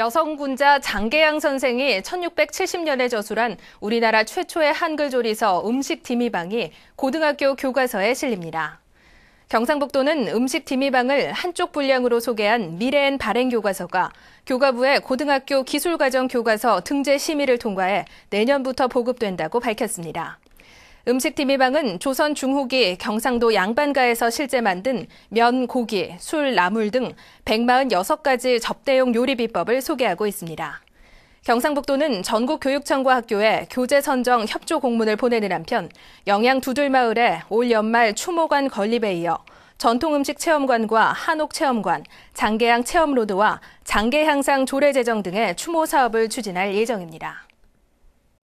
여성군자 장계양 선생이 1670년에 저술한 우리나라 최초의 한글조리서 음식 디미방이 고등학교 교과서에 실립니다. 경상북도는 음식 디미방을 한쪽 분량으로 소개한 미래엔 발행 교과서가 교과부의 고등학교 기술과정 교과서 등재 심의를 통과해 내년부터 보급된다고 밝혔습니다. 음식디미방은 조선 중후기 경상도 양반가에서 실제 만든 면, 고기, 술, 나물 등 146가지 접대용 요리 비법을 소개하고 있습니다. 경상북도는 전국교육청과 학교에 교재 선정 협조 공문을 보내는 한편 영양 두들마을에 올 연말 추모관 건립에 이어 전통음식 체험관과 한옥 체험관, 장계양 체험로드와 장계향상 조례 제정 등의 추모 사업을 추진할 예정입니다.